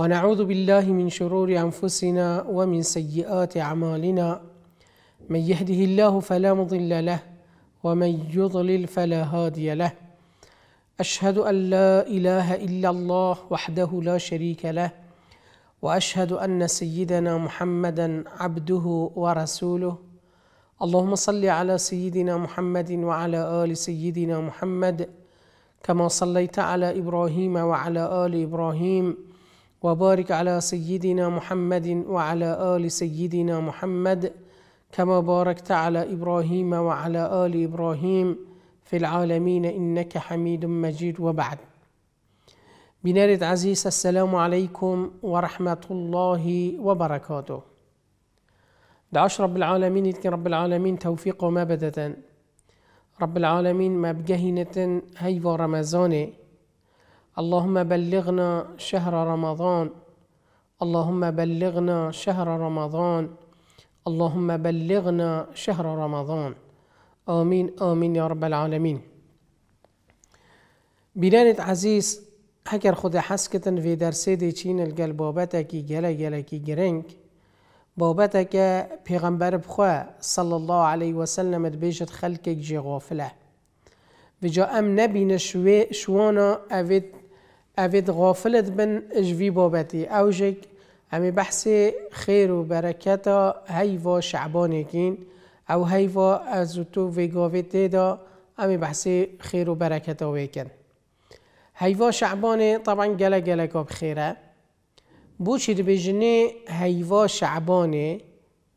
ونعوذ بالله من شرور انفسنا ومن سيئات اعمالنا من يهده الله فلا مضل له ومن يضلل فلا هادي له اشهد ان لا اله الا الله وحده لا شريك له واشهد ان سيدنا محمدا عبده ورسوله اللهم صل على سيدنا محمد وعلى ال سيدنا محمد كما صليت على ابراهيم وعلى ال ابراهيم وبارك على سيدنا محمد وعلى آل سيدنا محمد كما باركت على إبراهيم وعلى آل إبراهيم في العالمين إنك حميد مجيد وبعد بنارد عزيز السلام عليكم ورحمة الله وبركاته دعش رب العالمين يتكن رب العالمين توفيق وما بدتن رب العالمين ما بجهنة هيفا رمزاني اللهم بلغنا شهر رمضان اللهم بلغنا شهر رمضان اللهم بلغنا شهر رمضان آمين آمين يا رب العالمين بینانت عزیز هەگەر خوددا حەسکتن وێ دەرسێدێکی لەگەل بابەتێکی گەلە گەلەکی گرنگ بابەتێکە پیغمبر بخوا سەڵ الله عليه وسلمت بێژت غافله جێغۆفلە جا ام نەبینە شوانا ئەوێت اوید غافلت بن اجوی بابتی اوجک امی بحث خیر و برکت هیوا شعبان کین او هیوا از تو ویگاوی تیدا امی بحث خیر و برکت ویکن هیوا شعبان طبعا گله گله کاب خیره بوشید بجنه هیوا شعبان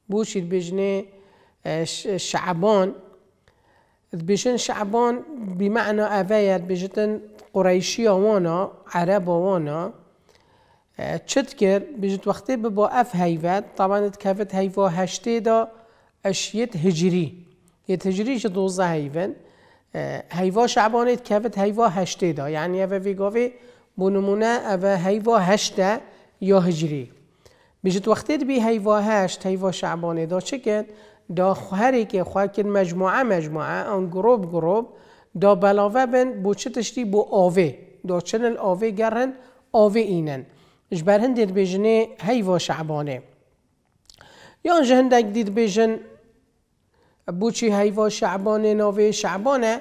بوشید بجنه شعبان بجن شعبان بمعنى أفاير بجتن قریشی آوانا عرب آوانا چت کرد بجت وقتی به با اف هیوت طبعا کفت هیوا هشته دا اشیت هجری یه هجریش دوزه هیون هیوا شعبانه کفت هیفا هشته دا یعنی اوه ویگاوی بونمونه اوه هیفا هشته یا هجری بجت وقتی بی هیفا هشت هیفا شعبانه دا چه کرد دا هر که خواه مجموعه مجموعه آن گروب گروب دا بلاوه بن بوچه تشتی بو آوه دا چنل آوه گرن آوه اینن اجبرن دید بیجنه هیوا شعبانه یا انجه هندک دید بیجن بوچی هیوا شعبانه ناوه شعبانه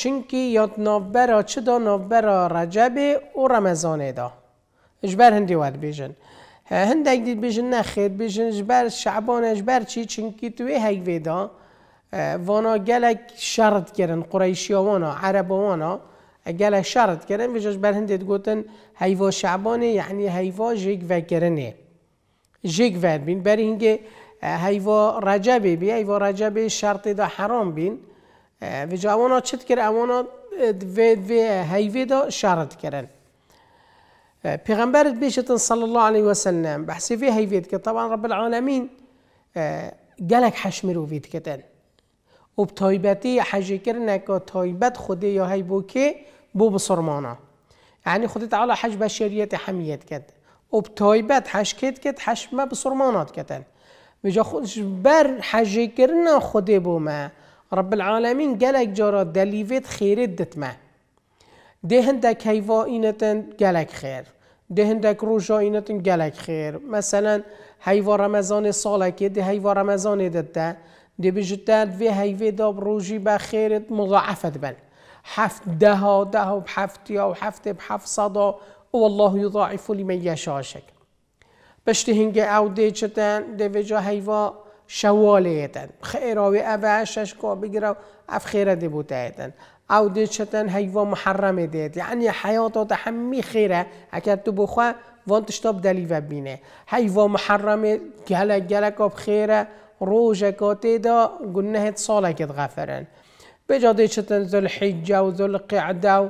چنکی یاد نابرا چه دا نابرا رجبه و رمزانه دا اجبر هندی ود بیجن هندک دید بیجن نخیر بیجن اجبر شعبان اجبر چی چنکی توی هیوه دا وانا گلک شرط کردن قریشیوانا عربوانا گلک شرط کردن بجاش بر گوتن حیوا شعبانه یعنی حیوا جگ و گرنه جگ ود بین بر حیوا رجبه بی حیوا رجبه شرط دا حرام بین و جا اوانا چت کر اوانا و حیوه دا شرط کردن پیغمبرت بیشتن صلی الله علیه وسلم بحثی وی حیوه که طبعا رب العالمین گلک حشمی رو وید کتن اب تایبتی حج کردن تایبت خودی یا هی بو که بو بسرمانا یعنی خودت تعالی حج بشریت حمیت کرد اوب تایبت حج کرد کرد حج ما بسرمانات کردن خودش بر حج کردن خودی بو ما رب العالمین گلک جارا دلیویت خیرت دت ما دهند که هیوا اینتن گلک خیر دهندک که اینتن گلک خیر مثلا هیوا رمضان سالکه ده هیوا رمضان دت ده دی بجتاد وی هیوی داب روژی بخیرت مضاعفت بل هفت ده ده بحفت و هفت بحفت صدا و الله یضاعف من یشا شک بشتی هنگه او دی چتن دی وجا هیوا شوالیتن خیراوی اوشش که بگیرو اف خیره دی ایتن او دی چتن هیوا محرم دید یعنی حیاتا همی خیره اگر تو بخواه وانتشتاب دلیوه بینه هیوا محرم گلک گلک آب خیره روجة كوتيدا قلنا هيت صالة كد غفرن بجادي شتن ذو الحجة وذو القعدة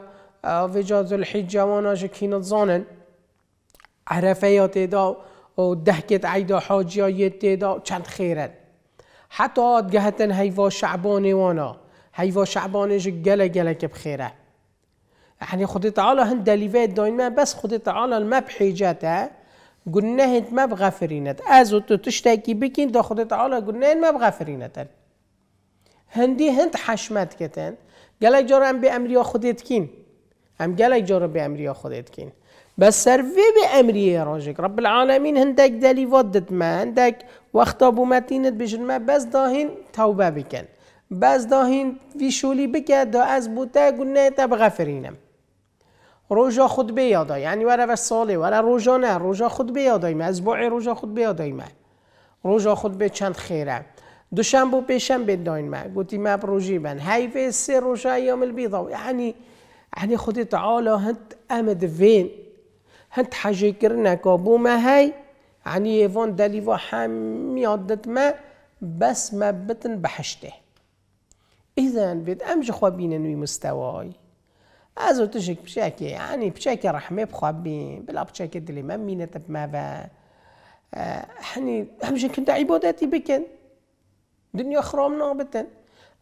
وفجا آه، ذو الحجة وانا شكينا تظانن عرفيا تيدا ودهكت عيدا حاجيا يتيدا چند خيرن حتى آد جهتن هيوا شعباني وانا هيوا شعباني جل جل بخيره يعني خد تعالى هن دليفات دايما بس خد تعالى المبحي جاته نه ما بغفرینت از او تو تشتکی بکین دا خود تعالی گناه ما بغفرینت هندی هند حشمت کتن گلک جارو هم به امریا خودت کین هم گلک جارو به امریا خودت کین بس به امریا راجک رب العالمین هندک دلی ودت ما هندک وقتا متینت بجن ما بس هین توبه بکن. بس داهین وی شولی بکن دا از بوتا قلنا بغفرینم روژا خود بیادای یعنی وره و ساله وره روژا نه روژا خود بیادای ما از باعی روژا خود بیادای ما روژا خود به چند خیره دوشنبه و پنجشنبه داین ما گوتی ما روژی من حیف سه روژا ایام البیضا یعنی يعني خود تعالى هند أمد فين هنت حاجة كرنا كابو ما هاي يعني يفون و حامي عدت ما بس ما بتن بحشته إذا بيت أمج خوابين نوی مستواي ازو تجیک بشاکی یعنی رحمه بخواب بخوابين بلا دلی من ما مينة بمابا حني همشي کنده عبادتی بکن، دنیا خرام نابتن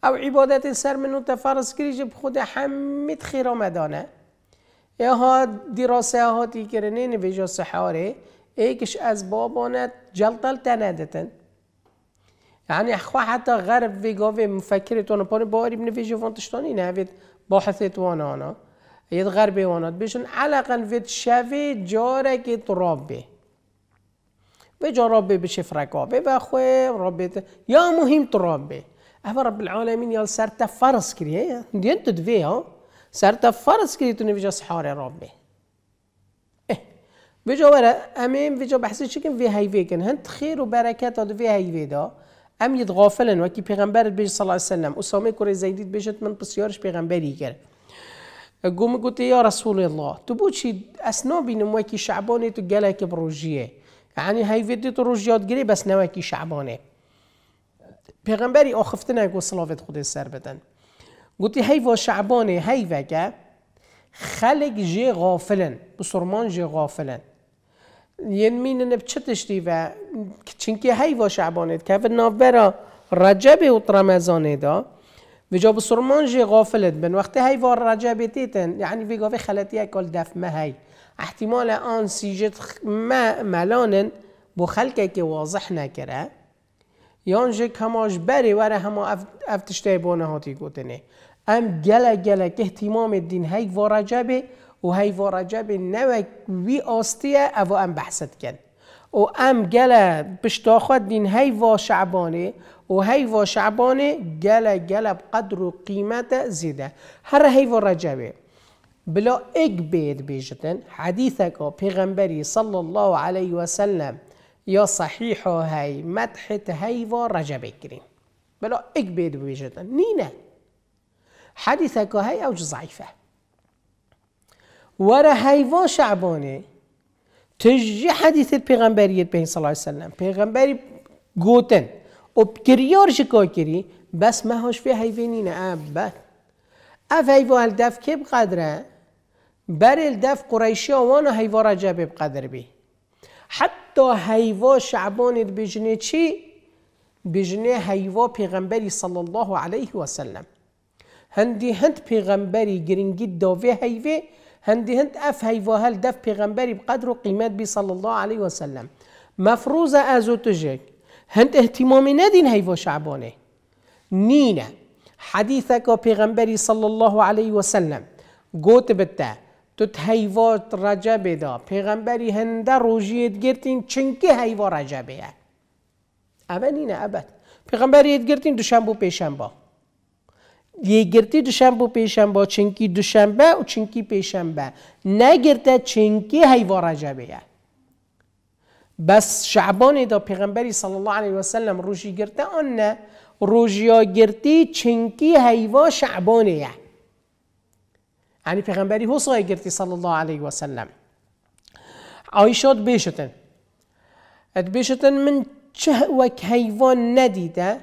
او عبادت سر منو تفرس کریج خود همه خیر آمدانه یا ها دراسه ها تیکرنه نویجا سحاره ایکش از بابانه جلتل تندتن یعنی خواه حتی غرب ویگاوی مفکرتون پانه با عریب نویجا وانتشتانی باحث باحثتوان آنا یه غرب حیوانات بهشون علقا وید شوی جارگی رابه به جارابه بشه فرقابه و خوی رابط یا مهم ترابه اما رب العالمین یا سر فرض کریه دیان تو دوی ها سر فرض کریه تو نویجا سحار رابه ویجا وره امیم جا بحثی چی کن وی هیوی کن هند خیر و برکت آد وی هیوی دا ام یت غافلن وکی پیغمبرت بیش صلی الله علیه وسلم اسامه کره زیدید بیشت من پسیارش پیغمبری کرد گم گوتی یا رسول الله تو چی اسنا بینم وکی شعبانه تو که بروجیه یعنی هی ویدی تو روجیات گری بس نوکی شعبانه پیغمبری آخفته نگو صلافت خود سر بدن گوتی هی و شعبانه هی وگه خلق جه غافلن بسرمان جه غافلن ین یعنی مینن چه تشتی و چنکی هی و شعبانه که نابرا رجب و رمزانه دا و جی غافلت بن وقتی هی وار رجع بیتیتن یعنی وی گاوی خلطی کل دف ما هی احتمال آن سیجت ما ملانن بو خلقه که واضح نکره جه کماش بری وره همه افتشته بانه هاتی گوتنه ام گله گله که احتمام دین هی وارجبه و هی وارجبه نوک وی آستیه او ام بحثت کن و ام قلب دین هی هيوا شعبانه و هيوا شعبانه گل گل قدر و قیمت زیده هر و رجبه بلا اك بيت بيجتن حديثك پیغمبري صلى الله عليه وسلم صحیح و هاي مدحت و رجبه کریم بلا بید بیشتن بيجتن نينه که هاي اوج ضعيفه ورا هيوا شعبانه تجي حديث البيغمبرية بين صلى الله عليه وسلم بيغمبري قوتن وبكريار کری، بس ما هوش حیوانی هيفينين اب بله. أف هيفو هالدف قدره بر الدف و وانا رجع رجب بقدر بی. حتی حیوان شعبان بجنه چی؟ بجنه حیوان پیغمبری صلی الله علیه و سلم هندی هند پیغمبری گرنگی داوه هیوه هندي هند اف هل دف بيغمبري بقدر قيمات بي صلى الله عليه وسلم مفروزة ازو تجيك هند اهتمامي ندين هیوا شعبانه نينا حديثك بيغمبري صلى الله عليه وسلم قوت بتا تت هيوات رجب دا بيغمبري هند روجيت گرتين چنكي هيوا رجبه نينا ابت بيغمبري گرتين دوشنبه و پيشنبه یگرتی دوشنبه و پیشنبه چنکی دوشنبه و چنکی پیشنبه نگرته چنکی حیوا رجبه بس شعبان دا پیغمبری صلی الله علیه و سلم روشی گرته آن نه ها گرتی چنکی شعبان شعبانه یعنی پیغمبری حسای گرتی صلی الله علیه و سلم آیشاد بیشتن ات بیشتن من چه وک حیوان ندیده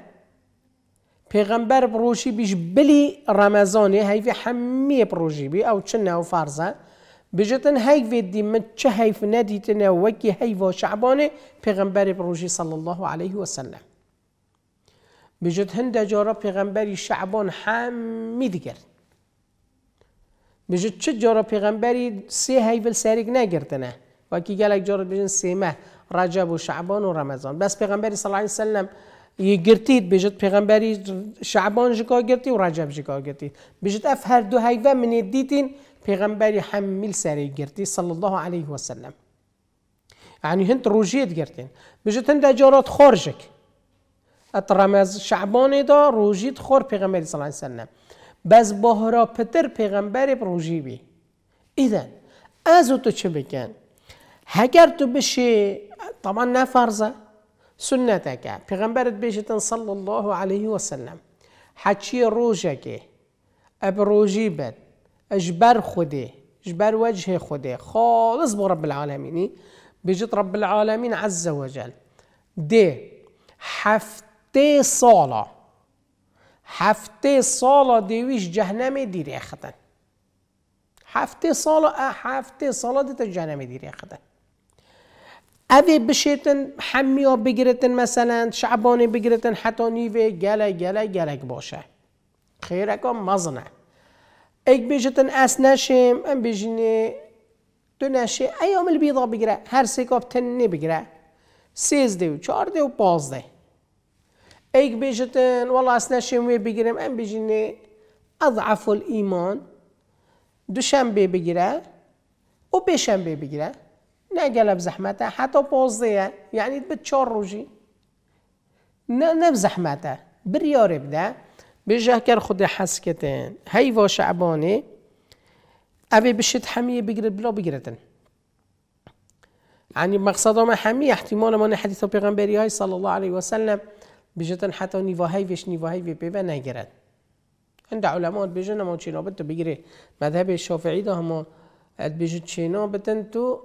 پیغمبر بڕۆشی بیش بلی رمضانی همه هەیفێ بی او چن چ فرزه بجتن بژتن هەیڤێدی من چه هەیف وکی وەکی و شعبانه پیغمبر بڕۆژی صلی الله علیه و عليه وسلم بژت هەندە جۆرە پێغەمبەری شعبۆن حەممی دیگەرت بژت چ جۆرە پێغەمبەری سێ هەیڤل سەرێک نەگرتنە وەکی گەلێک جۆرە بژن سێمە رجب و شعبان و رمضان بس صلی الله علیه و سلم یه گرتید بیجت پیغمبری شعبان جکا گرتی و رجب جکا گرتی بیجت اف هر دو هیوه منی دیتین پیغمبری حمل سری گرتی صلی الله علیه و سلم یعنی هند روجیت گرتین بیجت هند اجارات خارجک ات رمز شعبان دا روجیت خور پیغمبری صلی الله علیه و سلم بس باهرا پتر پیغمبری روجی بی ایدن از تو چه بگن هگر تو بشه طبعا نفرزه سنتك پیغمبر بێژێتن صلى الله عليه وسلم حەچیە ڕۆژەکێ ئەب ڕۆژی بێت ئەش بەر خودێ بەر وەجهێ خودێ خاڵس بۆ ڕب العالمینی بێژت ڕب العالمین عزە حفتي دێ هەفتێ ساڵە هەفتێ ساڵە جهنم جەهنەمێ دیرێختن حفتي ساڵە ئە هەفتێ ساڵە دێتە جەهنەمێ دیرێختن اوه بشیتن ها بگیرتن مثلا شعبانی بگیرتن حتی نیوه گله گله گله باشه ها مزنه اگه بیشتن اس نشیم ام بیشنی دو نشه ایام البیضا بگیره هر تن نی تن نبگیره سیزده و چارده و پازده اگه بیشتن والا اس نشیم وی بگیرم ام بیشنی اضعف الایمان دوشنبه بگیره و بشنبه بگیره نقلة بزحمته حتى بوزيه يعني نبزح نبزحمتها بريار بدا بجه كر خود حسكتين هاي فو شعباني أبي بشت حمية بقرة بلا بقرتن يعني مقصد ما حمية احتمال ما نحديثه بغنبري هاي صلى الله وسلم بجتن حتى بجتن هاي فيش نيفو هاي في بيبا نگرد عند علماء بيجونا ما تشينو بتو بيجري مذهب الشافعي ده هما بيجو تشينا بتنتو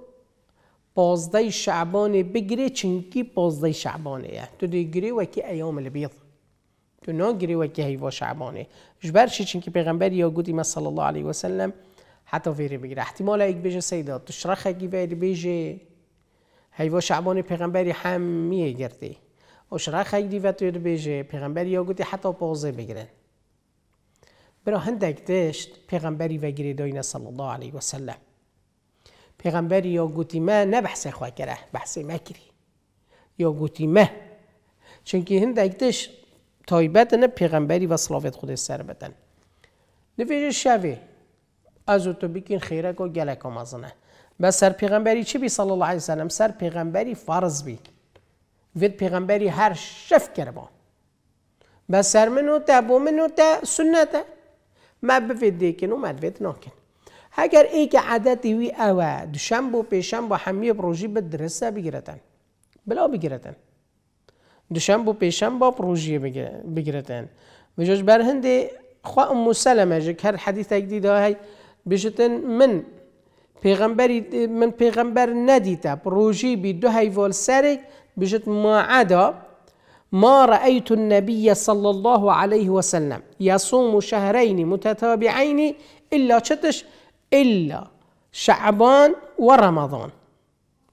بازده شعبان بگیری چنکی بازده شعبانه تو دیگری وکی ایام البیض تو ناگری وکی هیوا شعبانه جبرشی چنکی پیغمبر یا گودی صلی الله علیه وسلم حتی ویری بگیره احتمال یک بیجه سیده. تو شرخ اگی ویری بیجه هیوا شعبانه پیغمبری هم گرده و شرخ اگی و تو بیجه پیغمبر یا گودی حتی بازه بگیرن برا هندک دشت پیغمبری و داینا صلی الله علیه وسلم پیغمبر یا ما نه بحث خواه کره بحث مکری یا گوتیمه چونکه هند اکتش تایبت نه پیغمبری و صلافت خود سر بدن نفیج شوی از تو بکین خیرک و گلک آمازنه بس سر پیغمبری چی بی صلی الله علیه وسلم سر پیغمبری فرض بی وید پیغمبری هر شف کرده بس سر منو تا بو منو تا سنته ما بفید دیکن و مدوید ناکن اگر ای که عادتی وی اوه دوشنبه و پیشنبه همه به درسته بگیرتن بلا بگیرتن دوشنبه و پیشنبه پروژه بگیرتن بجوش بر هنده خواه ام سلمه که هر حدیث اگدی هی بجتن من پیغمبری من پیغمبر ندیتا پروژی بی دو هیوال سرک بجت ما عدا ما رأيت النبي صلى الله عليه وسلم يصوم شهرين متتابعين إلا شتش إلا شعبان ورمضان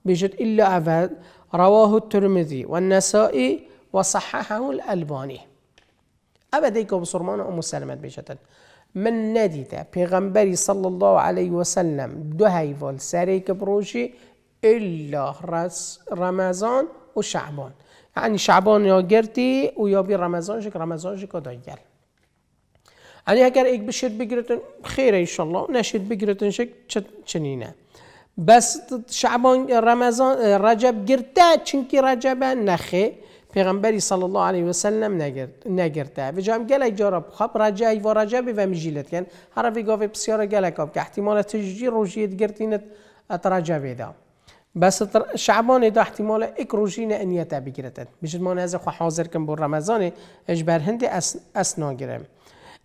بيجد إلا أبد رواه الترمذي والنسائي وصححه الألباني أبدا يكون بصرمان أم سلمة بيجتن من ندیده بغنبري صلى الله عليه وسلم دهي دو هیوال الا رمضان وشعبان يعني شعبان يا گرتی ويا بي رمضان شك رمضان شك دایگر يعني اگر یک بشیر بگیرتن خیره انشالله نشید بگیرتن شک چنینه بس شعبان رمضان رجب گرته چونکی رجب نخه پیغمبری صلی الله علیه و سلم نگرته و جام گله جارا خب رجعی و رجب و میجیلت کن هر وی گاوی بسیار گله کاب که احتمال تججی روژیت گرتینت ات رجبی دا بس شعبان دا احتمال اک روژین انیتا بگیرتن میشه ما از خواه حاضر کن بر رمضان اجبر هندی اس, اس گرم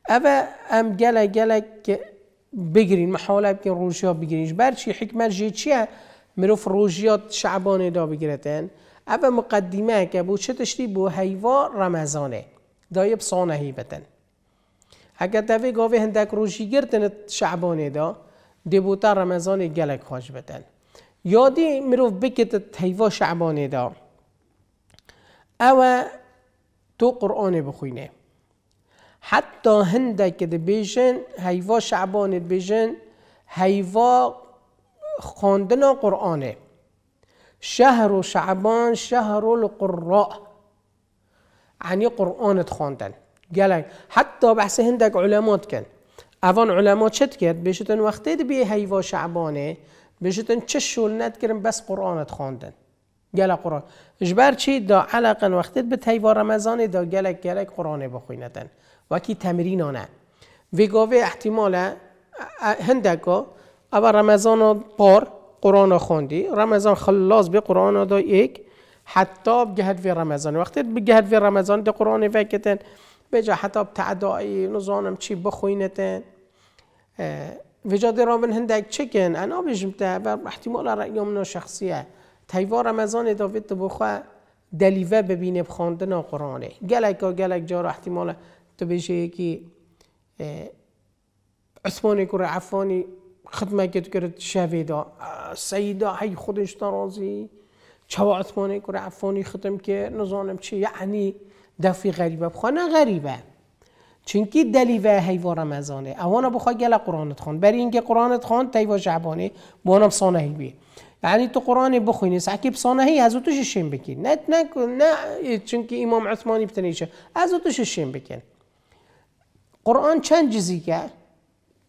اوه ام گلک گلک بگیرین محاله بکن ها بگیرین برچی حکمت جی چیه مروف ها شعبانه دا بگیرتن اوه مقدمه که بو چه تشتی بو حیوا رمزانه دایب سانه بتن اگر دوی گاوی هندک روشی گردن شعبانه دا دیبوتا رمزان گلک خواهش بتن یادی مروف بکت تیوا شعبانه دا اوه تو قرآن بخوینه حتی هندک که بیشن هیوا شعبان بیشن حیوا خواندن قرآنه شهر و شعبان شهر القراء عنی قرآنت خواندن گلن حتی بحث هندک علمات کن اوان علما چت کرد بشتن وقتی بی هیوا شعبانه بشتن چه شول ند بس قرآنت خواندن گل قرآن اجبر چی دا علاقا وقتی به تیوار رمضان دا گلک گلک قرآن بخوینتن تمرین تمرینانه ویگاوه احتمال هندکا او رمضان پار قرآن خوندی. رمضان خلاص به قرآن دا یک حتی گهد وی رمضان وقتی گهد وی رمضان دا قرآن وکتن جا حتی تعدایی نزانم چی بخوینتن وجا درامن هندک چکن انا بجمته و احتمال رأیامنا شخصیه تیوا رمضان داوید تو بخواه دلیوه ببینه خواندن قرآنه گلک و گلک جا احتمال تو بشه که عثمان کور عفانی خدمت کرد شویدا سیدا هی خودش نرازی چوا عثمان کور عفانی ختم که نزانم چه یعنی دفی غریبه بخواه نه غریبه چونکی دلیوه هیوا رمضانه اوانا بخواه گل قرآنت خوان برای اینکه قرآنت خوان تیوا جعبانه بانم سانه بیه. یعنی تو قرآن بخوینی سعکیب سانه هی از توش شیم بکن نه نه نه چونکه امام عثمانی بتنیشه از توش شیم بکن قرآن چند جزیگه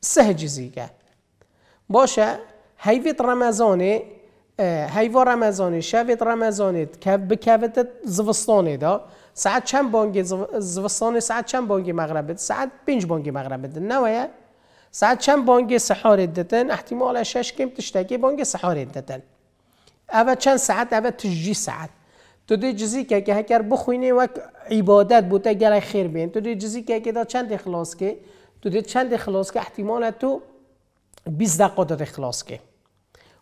سه جزیگه باشه هیویت رمزانه هیوا رمزانه که به کوت زوستانه دا ساعت چند بانگی زوستانه ساعت چند بانگی مغربت ساعت پنج بانگی مغربت ده ساعت چند بانگ سحار دتن احتمال شش کم تشتگی بانگ سحار دتن اول چند ساعت اول تجی ساعت تو دی جزی که که هکر بخوینه و عبادت بوده گره خیر بین تو دی جزی که که دا چند اخلاص که تو دی چند اخلاص که احتمال تو 20 دقیقه داد اخلاص که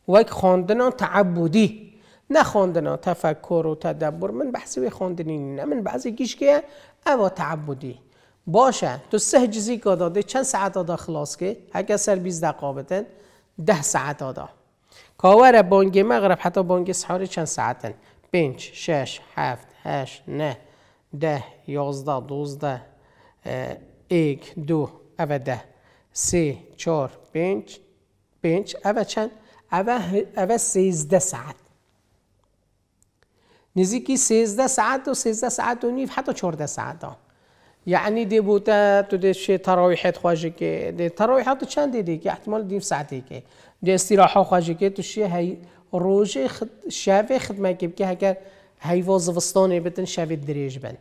وک خواندنا تعبودی، نه تفکر و تدبر من بحثی خواندنین نه من بعضی گیش که اوا تعبدی باشه تو سه جزی که داده چند ساعت آده خلاص که اگر سر بیز دقیقه بتن ده ساعت داده کاور بانگ مغرب حتی بانگ سحاره چند ساعتن پنج شش هفت 8 نه ده یازده دوزده ایک دو اوه ده 3 چار 5 5 اوه چند اوه اوه 13 ساعت نزدیکی 13 ساعت و 13 ساعت و نیف حتی 14 ساعت ها یعنی یعنی دی بوتات ودی شی تراویحات خواجک دی تراویحات چند دی که احتمال ديم ساعتي كي دي استراحه خواجك تو شي هي روجي خد شافي خدمه كي که هکا هی وظیفستانی بتن شافی دریج بن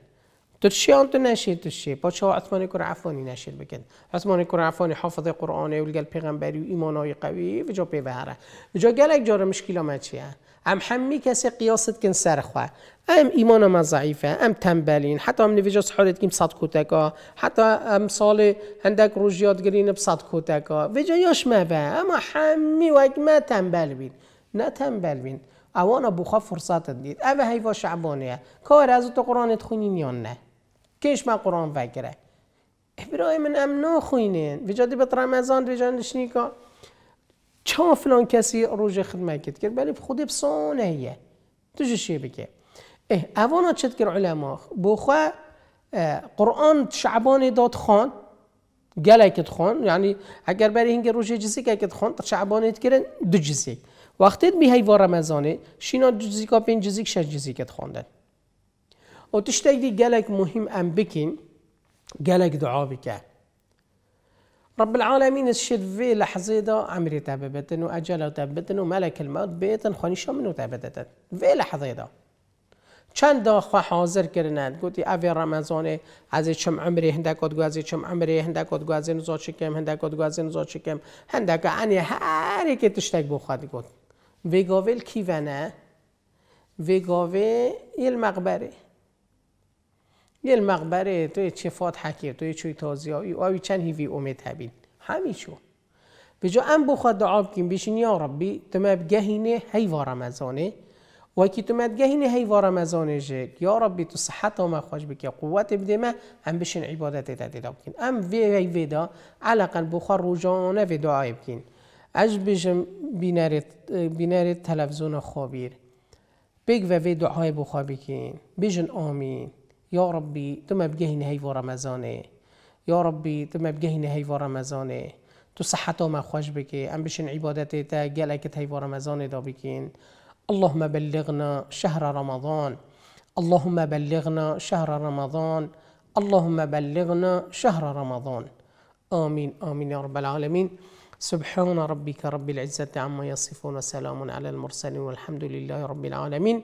تو أنت تشي تتشي پادشاه عثمان کرعفانی نشر بکن عثمان عفانی حافظ قرآن و گل پیغمبری و ایمانای قوی و جا پیوهره و جا گلک جاره مشکل ما چیه ام همی کسی قیاست کن سرخه ام ایمان ما ضعیفه ام تنبلین حتی ام نویجا صحورت کم صد کتکا حتی ام سال هندک روز گرین بصد کتکا و جا یاش مبه اما همی وقت ما تنبل بین نه تنبل بین اوانا بخوا فرصت دید او هیوا شعبانه کار از تو قرآن تخونین یا نه کیش من قرآن وگره ابراهیم ام ناخوینین ویجادی به رمضان نشینی نیکا چه فلان کسی روژ خدمت کرد بلی خود بسانه هیه تو چی بگه اه اوانا چت کر علما بخوا قرآن شعبان داد خان کت خان یعنی اگر برای اینکه روژ جزی که خان شعبانی کرن دو جزی وقتی بی و رمضانه شینا دو جزی کا پین جزی شش جزی کت وتشتاق لي قالك مهم أم بكين قالك دعاء بك رب العالمين الشد في لحظة دا أمري تابتن وأجل تابتن وملك الموت بيتن شو منو تابتن في لحظة دا چند دا خواه حاضر کردند گوتی اوی رمضان از چم عمری هندکات گو از چم عمری هندکات گو از نزا چکم هندکات گو از نزا چکم هندکا انی هر که تشتک بخواد گوت ویگاویل کی ونه ویگاوی المقبره یه مقبره توی چه فات حکر توی چوی ای اوی چن هیوی اومه تبین همیشو به جا ام بخواد دعا بکیم بشین یا ربی تو مبگهینه هیوا رمزانه و کی تو مدگهینه هیوا رمزانه جک یا ربی تو صحت ما خوش بکی قوت بده ما هم بشین عبادت دیدا بکین ام وی وی وی دا علاقا بخواد روجانه و دعا بکین اج بشم بینر بینارت تلفزون خوابیر بگ و وی دعای بخواد بکین بجن آمین یا ربی تو مبگهین نهاية رمضان یا ربی تو مبگهین نهاية رمضان تو صحت ما خوش بکه ام بشین عبادت تا گلکت هیوا رمضان دا بکین اللهم بلغنا شهر رمضان اللهم بلغنا شهر رمضان اللهم بلغنا شهر رمضان آمين آمين يا رب العالمين سبحان ربك رب العزة عما يصفون وسلام على المرسلين والحمد لله رب العالمين